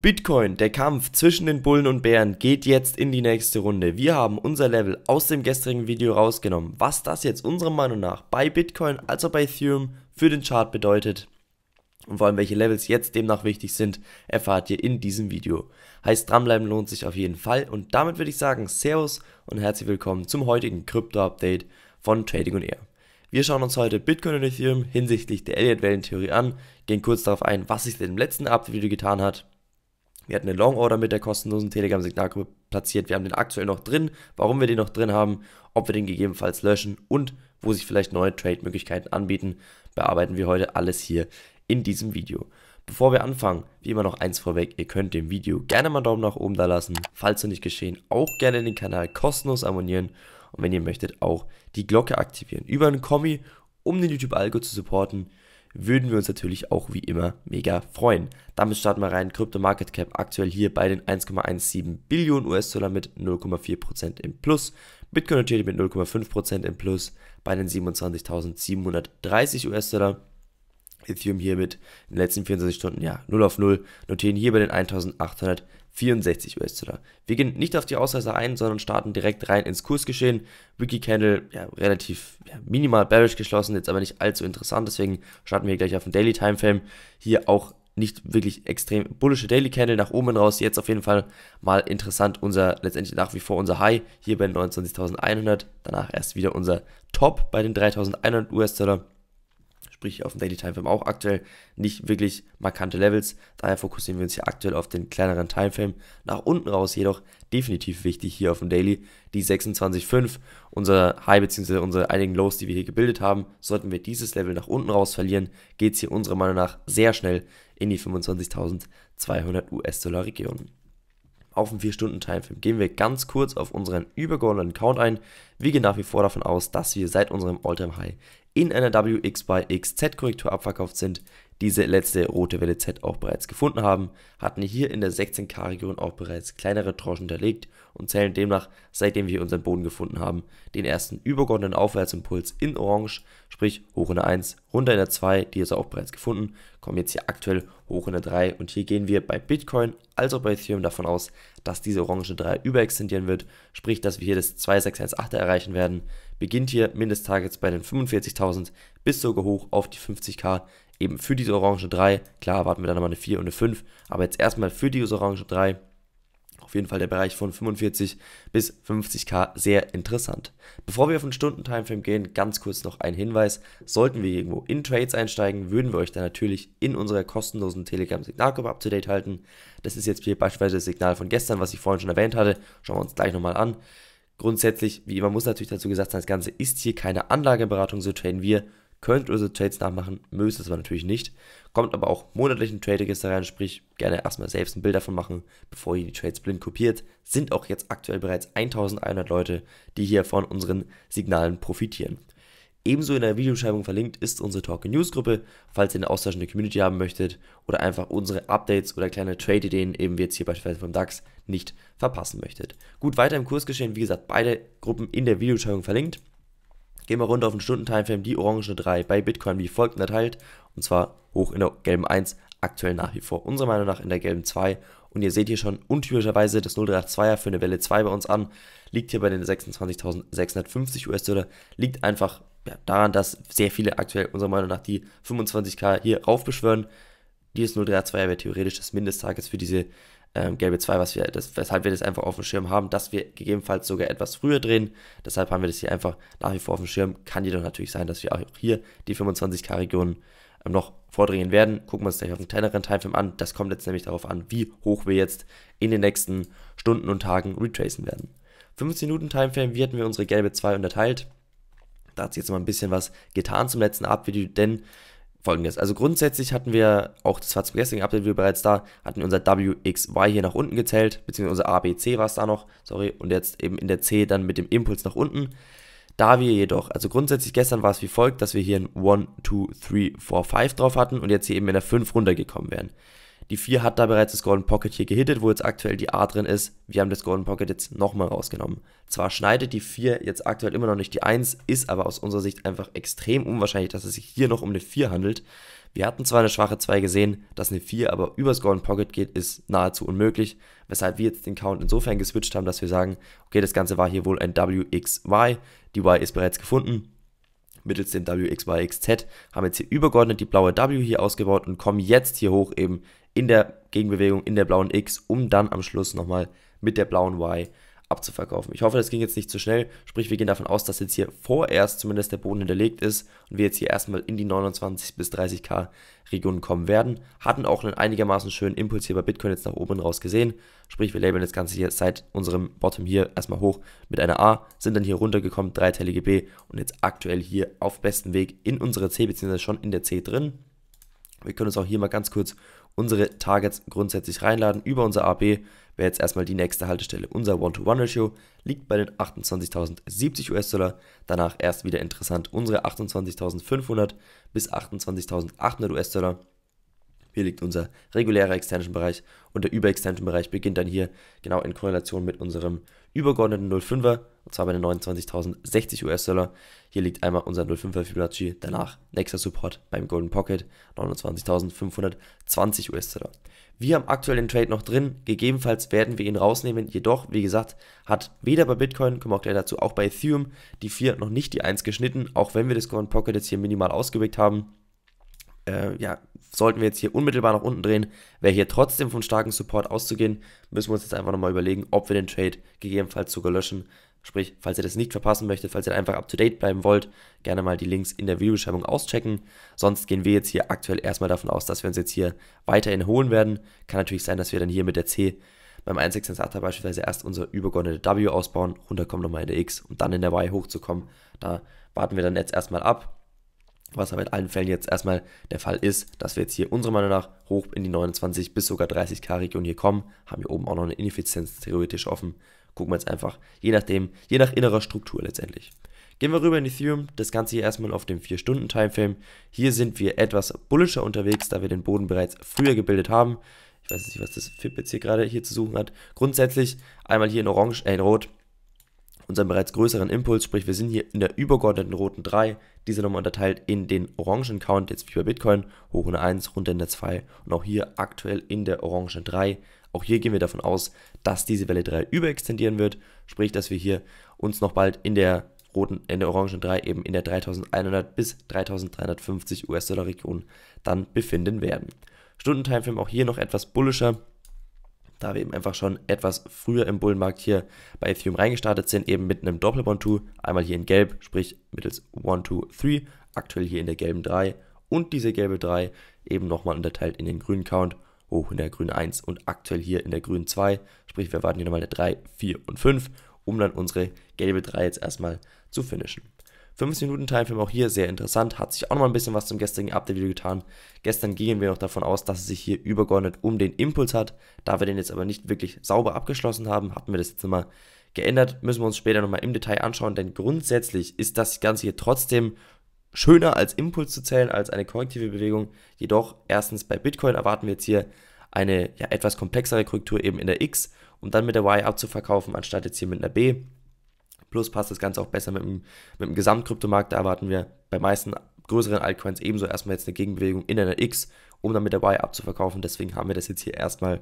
Bitcoin, der Kampf zwischen den Bullen und Bären geht jetzt in die nächste Runde. Wir haben unser Level aus dem gestrigen Video rausgenommen. Was das jetzt unserer Meinung nach bei Bitcoin als auch bei Ethereum für den Chart bedeutet und vor allem welche Levels jetzt demnach wichtig sind, erfahrt ihr in diesem Video. Heißt dranbleiben lohnt sich auf jeden Fall und damit würde ich sagen Servus und herzlich willkommen zum heutigen Krypto-Update von Trading und Air. Wir schauen uns heute Bitcoin und Ethereum hinsichtlich der Elliott-Wellentheorie an, gehen kurz darauf ein, was sich in dem letzten Update-Video getan hat wir hatten eine Long Order mit der kostenlosen Telegram-Signalgruppe platziert. Wir haben den aktuell noch drin, warum wir den noch drin haben, ob wir den gegebenenfalls löschen und wo sich vielleicht neue Trade-Möglichkeiten anbieten, bearbeiten wir heute alles hier in diesem Video. Bevor wir anfangen, wie immer noch eins vorweg, ihr könnt dem Video gerne mal einen Daumen nach oben da lassen, falls noch nicht geschehen, auch gerne den Kanal kostenlos abonnieren und wenn ihr möchtet auch die Glocke aktivieren über einen Kommi, um den YouTube-Algo zu supporten würden wir uns natürlich auch wie immer mega freuen. Damit starten wir rein. Crypto market cap aktuell hier bei den 1,17 Billionen US-Dollar mit 0,4% im Plus. Bitcoin notiert mit 0,5% im Plus bei den 27.730 US-Dollar. Ethereum hier mit in den letzten 24 Stunden, ja, 0 auf 0. Notieren hier bei den 1800 64 US-Dollar. Wir gehen nicht auf die Ausreise ein, sondern starten direkt rein ins Kursgeschehen. Wiki Candle, ja, relativ ja, minimal bearish geschlossen, jetzt aber nicht allzu interessant, deswegen starten wir gleich auf den Daily Timeframe. Hier auch nicht wirklich extrem bullische Daily Candle nach oben raus. Jetzt auf jeden Fall mal interessant unser, letztendlich nach wie vor unser High hier bei 29.100. Danach erst wieder unser Top bei den 3.100 US-Dollar sprich auf dem Daily Timeframe auch aktuell nicht wirklich markante Levels. Daher fokussieren wir uns hier aktuell auf den kleineren Timeframe. Nach unten raus jedoch definitiv wichtig hier auf dem Daily die 26,5. Unser High bzw. unsere einigen Lows, die wir hier gebildet haben, sollten wir dieses Level nach unten raus verlieren, geht es hier unserer Meinung nach sehr schnell in die 25.200 US-Dollar Region auf den 4-Stunden-Timeframe gehen wir ganz kurz auf unseren übergeordneten Count ein. Wir gehen nach wie vor davon aus, dass wir seit unserem all time high in einer WX bei XZ-Korrektur abverkauft sind, diese letzte rote Welle Z auch bereits gefunden haben, hatten hier in der 16K-Region auch bereits kleinere Tranchen hinterlegt und zählen demnach, seitdem wir unseren Boden gefunden haben, den ersten übergeordneten Aufwärtsimpuls in Orange, sprich hoch in der 1, runter in der 2, die ist auch bereits gefunden, kommen jetzt hier aktuell hoch in der 3 und hier gehen wir bei Bitcoin als auch bei Ethereum davon aus, dass diese orange 3 überextendieren wird, sprich, dass wir hier das 26118 erreichen werden, beginnt hier Mindesttargets bei den 45.000 bis sogar hoch auf die 50k, eben für diese orange 3, klar erwarten wir dann nochmal eine 4 und eine 5, aber jetzt erstmal für diese orange 3 auf jeden Fall der Bereich von 45 bis 50k sehr interessant. Bevor wir auf den Stunden-Timeframe gehen, ganz kurz noch ein Hinweis. Sollten wir irgendwo in Trades einsteigen, würden wir euch dann natürlich in unserer kostenlosen Telegram-Signalgruppe up-to-date halten. Das ist jetzt hier beispielsweise das Signal von gestern, was ich vorhin schon erwähnt hatte. Schauen wir uns gleich nochmal an. Grundsätzlich, wie immer, muss natürlich dazu gesagt sein, das Ganze ist hier keine Anlageberatung, so traden wir Könnt ihr so Trades nachmachen, müsst es aber natürlich nicht. Kommt aber auch monatlich in Trade-Register rein, sprich gerne erstmal selbst ein Bild davon machen, bevor ihr die Trades blind kopiert. Sind auch jetzt aktuell bereits 1100 Leute, die hier von unseren Signalen profitieren. Ebenso in der Videobeschreibung verlinkt ist unsere Talking News Gruppe, falls ihr eine austauschende Community haben möchtet oder einfach unsere Updates oder kleine Trade-Ideen, eben wie jetzt hier beispielsweise vom DAX, nicht verpassen möchtet. Gut, weiter im Kursgeschehen, wie gesagt, beide Gruppen in der Videobeschreibung verlinkt. Gehen wir runter auf den Stundentimeframe, die orange 3 bei Bitcoin wie folgt unterteilt. Und zwar hoch in der gelben 1, aktuell nach wie vor unserer Meinung nach in der gelben 2. Und ihr seht hier schon untypischerweise das 0382 er für eine Welle 2 bei uns an. Liegt hier bei den 26.650 US-Dollar. Liegt einfach ja, daran, dass sehr viele aktuell unserer Meinung nach die 25k hier raufbeschwören. Dieses 0382 er wäre theoretisch das Mindesttages für diese ähm, Gelbe 2, was wir, das, weshalb wir das einfach auf dem Schirm haben, dass wir gegebenenfalls sogar etwas früher drehen. Deshalb haben wir das hier einfach nach wie vor auf dem Schirm. Kann jedoch natürlich sein, dass wir auch hier die 25k-Regionen ähm, noch vordringen werden. Gucken wir uns gleich auf den kleineren Timeframe an. Das kommt jetzt nämlich darauf an, wie hoch wir jetzt in den nächsten Stunden und Tagen retracen werden. 15 Minuten Timeframe, wie hatten wir unsere Gelbe 2 unterteilt? Da hat sich jetzt mal ein bisschen was getan zum letzten Upvideo, denn folgendes. Also grundsätzlich hatten wir, auch das war zum gestrigen Update wir bereits da, hatten wir unser WXY hier nach unten gezählt, beziehungsweise unser ABC war es da noch, sorry, und jetzt eben in der C dann mit dem Impuls nach unten. Da wir jedoch, also grundsätzlich gestern war es wie folgt, dass wir hier ein 1, 2, 3, 4, 5 drauf hatten und jetzt hier eben in der 5 runtergekommen wären. Die 4 hat da bereits das Golden Pocket hier gehittet, wo jetzt aktuell die A drin ist. Wir haben das Golden Pocket jetzt nochmal rausgenommen. Zwar schneidet die 4 jetzt aktuell immer noch nicht die 1, ist aber aus unserer Sicht einfach extrem unwahrscheinlich, dass es sich hier noch um eine 4 handelt. Wir hatten zwar eine schwache 2 gesehen, dass eine 4 aber übers Golden Pocket geht, ist nahezu unmöglich, weshalb wir jetzt den Count insofern geswitcht haben, dass wir sagen, okay, das Ganze war hier wohl ein WXY, die Y ist bereits gefunden, mittels dem WXYXZ, haben wir jetzt hier übergeordnet die blaue W hier ausgebaut und kommen jetzt hier hoch eben in der Gegenbewegung, in der blauen X, um dann am Schluss nochmal mit der blauen Y abzuverkaufen. Ich hoffe, das ging jetzt nicht zu schnell. Sprich, wir gehen davon aus, dass jetzt hier vorerst zumindest der Boden hinterlegt ist und wir jetzt hier erstmal in die 29 bis 30k Regionen kommen werden. Hatten auch einen einigermaßen schönen Impuls hier bei Bitcoin jetzt nach oben raus gesehen. Sprich, wir labeln das Ganze hier seit unserem Bottom hier erstmal hoch mit einer A, sind dann hier runtergekommen, dreiteilige B und jetzt aktuell hier auf bestem Weg in unsere C, beziehungsweise schon in der C drin. Wir können uns auch hier mal ganz kurz unsere Targets grundsätzlich reinladen über unser AB, wäre jetzt erstmal die nächste Haltestelle. Unser One-to-One-Ratio liegt bei den 28.070 US-Dollar, danach erst wieder interessant unsere 28.500 bis 28.800 US-Dollar hier liegt unser regulärer Extension-Bereich und der Über-Extension-Bereich beginnt dann hier genau in Korrelation mit unserem übergeordneten 05er und zwar bei den 29.060 US-Dollar. Hier liegt einmal unser 05er Fibonacci, danach nächster Support beim Golden Pocket 29.520 US-Dollar. Wir haben aktuell den Trade noch drin, gegebenenfalls werden wir ihn rausnehmen, jedoch, wie gesagt, hat weder bei Bitcoin, kommen wir auch gleich dazu, auch bei Ethereum die 4 noch nicht die 1 geschnitten, auch wenn wir das Golden Pocket jetzt hier minimal ausgeweckt haben. Äh, ja, sollten wir jetzt hier unmittelbar nach unten drehen, wäre hier trotzdem von starken Support auszugehen, müssen wir uns jetzt einfach nochmal überlegen, ob wir den Trade gegebenenfalls sogar löschen. Sprich, falls ihr das nicht verpassen möchtet, falls ihr einfach up to date bleiben wollt, gerne mal die Links in der Videobeschreibung auschecken. Sonst gehen wir jetzt hier aktuell erstmal davon aus, dass wir uns jetzt hier weiterhin holen werden. Kann natürlich sein, dass wir dann hier mit der C beim 1668 beispielsweise erst unser übergeordnete W ausbauen, runterkommen nochmal in der X und um dann in der Y hochzukommen. Da warten wir dann jetzt erstmal ab. Was aber in allen Fällen jetzt erstmal der Fall ist, dass wir jetzt hier unserer Meinung nach hoch in die 29 bis sogar 30k-Region hier kommen. Haben wir oben auch noch eine Ineffizienz theoretisch offen. Gucken wir jetzt einfach, je nachdem, je nach innerer Struktur letztendlich. Gehen wir rüber in Ethereum, das Ganze hier erstmal auf dem 4-Stunden-Timeframe. Hier sind wir etwas bullischer unterwegs, da wir den Boden bereits früher gebildet haben. Ich weiß nicht, was das FIP jetzt hier gerade hier zu suchen hat. Grundsätzlich einmal hier in Orange, äh in Rot, unseren bereits größeren Impuls, sprich wir sind hier in der übergeordneten roten 3, diese nochmal unterteilt in den orangen Count, jetzt wie bei Bitcoin, hoch in der 1, runter in der 2 und auch hier aktuell in der orangen 3. Auch hier gehen wir davon aus, dass diese Welle 3 überextendieren wird, sprich dass wir hier uns noch bald in der roten, in der orangen 3 eben in der 3100 bis 3350 US-Dollar Region dann befinden werden. Stundentimeframe auch hier noch etwas bullischer, da wir eben einfach schon etwas früher im Bullenmarkt hier bei Ethereum reingestartet sind, eben mit einem Doppel-One-Two, einmal hier in gelb, sprich mittels 1, 2, 3, aktuell hier in der gelben 3 und diese gelbe 3 eben nochmal unterteilt in den grünen Count, hoch in der grünen 1 und aktuell hier in der grünen 2, sprich wir warten hier nochmal eine 3, 4 und 5, um dann unsere gelbe 3 jetzt erstmal zu finishen. 15 Minuten Timeframe auch hier sehr interessant, hat sich auch noch ein bisschen was zum gestrigen Update-Video getan. Gestern gingen wir noch davon aus, dass es sich hier übergeordnet um den Impuls hat. Da wir den jetzt aber nicht wirklich sauber abgeschlossen haben, hatten wir das jetzt immer geändert. Müssen wir uns später nochmal im Detail anschauen, denn grundsätzlich ist das Ganze hier trotzdem schöner als Impuls zu zählen, als eine korrektive Bewegung. Jedoch, erstens bei Bitcoin erwarten wir jetzt hier eine ja, etwas komplexere Korrektur eben in der X, um dann mit der Y abzuverkaufen, anstatt jetzt hier mit einer B. Plus passt das Ganze auch besser mit dem, mit dem Gesamtkryptomarkt. Da erwarten wir bei meisten größeren Altcoins ebenso erstmal jetzt eine Gegenbewegung in einer X, um dann mit dabei abzuverkaufen. Deswegen haben wir das jetzt hier erstmal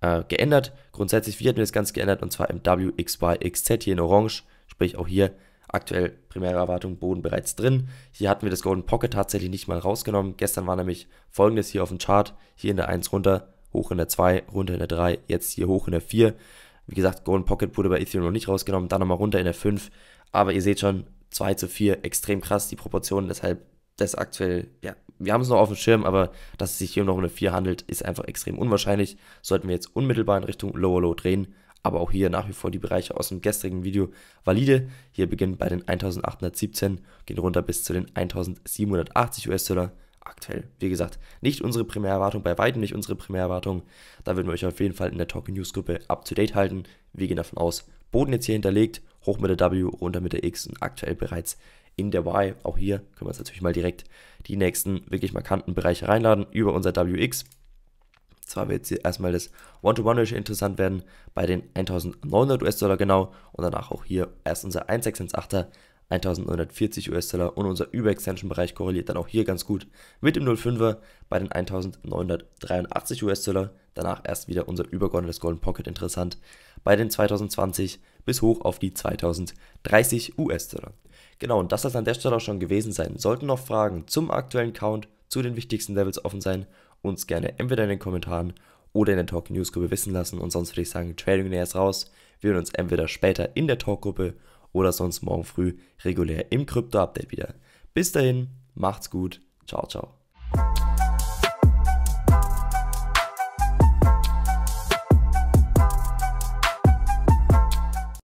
äh, geändert. Grundsätzlich, wie hatten wir das Ganze geändert? Und zwar im WXYXZ hier in Orange, sprich auch hier aktuell primäre Erwartung Boden bereits drin. Hier hatten wir das Golden Pocket tatsächlich nicht mal rausgenommen. Gestern war nämlich folgendes hier auf dem Chart, hier in der 1 runter, hoch in der 2, runter in der 3, jetzt hier hoch in der 4. Wie gesagt, Golden Pocket wurde bei Ethereum noch nicht rausgenommen, dann nochmal runter in der 5. Aber ihr seht schon, 2 zu 4, extrem krass die Proportionen, deshalb das aktuell, ja, wir haben es noch auf dem Schirm, aber dass es sich hier noch um eine 4 handelt, ist einfach extrem unwahrscheinlich. Sollten wir jetzt unmittelbar in Richtung Lower Low drehen, aber auch hier nach wie vor die Bereiche aus dem gestrigen Video valide. Hier beginnen bei den 1817, gehen runter bis zu den 1780 US-Dollar aktuell, wie gesagt, nicht unsere Primärerwartung, bei weitem nicht unsere Primärerwartung. Da würden wir euch auf jeden Fall in der Talking News Gruppe up to date halten. Wir gehen davon aus, Boden jetzt hier hinterlegt, hoch mit der W, runter mit der X und aktuell bereits in der Y. Auch hier können wir uns natürlich mal direkt die nächsten wirklich markanten Bereiche reinladen über unser WX. Zwar wird jetzt erstmal das One-to-One-Ratio interessant werden, bei den 1900 US-Dollar genau und danach auch hier erst unser 1,618er 1940 US-Dollar und unser Überextension-Bereich korreliert dann auch hier ganz gut mit dem 05er bei den 1983 US-Dollar, danach erst wieder unser übergeordnetes Golden Pocket interessant bei den 2020 bis hoch auf die 2030 US-Dollar. Genau, und das soll es an der Stelle auch schon gewesen sein. Sollten noch Fragen zum aktuellen Count, zu den wichtigsten Levels offen sein, uns gerne entweder in den Kommentaren oder in der Talk News Gruppe wissen lassen und sonst würde ich sagen, Trading Näher ist raus. Wir hören uns entweder später in der Talk Gruppe oder sonst morgen früh regulär im Krypto-Update wieder. Bis dahin, macht's gut, ciao, ciao.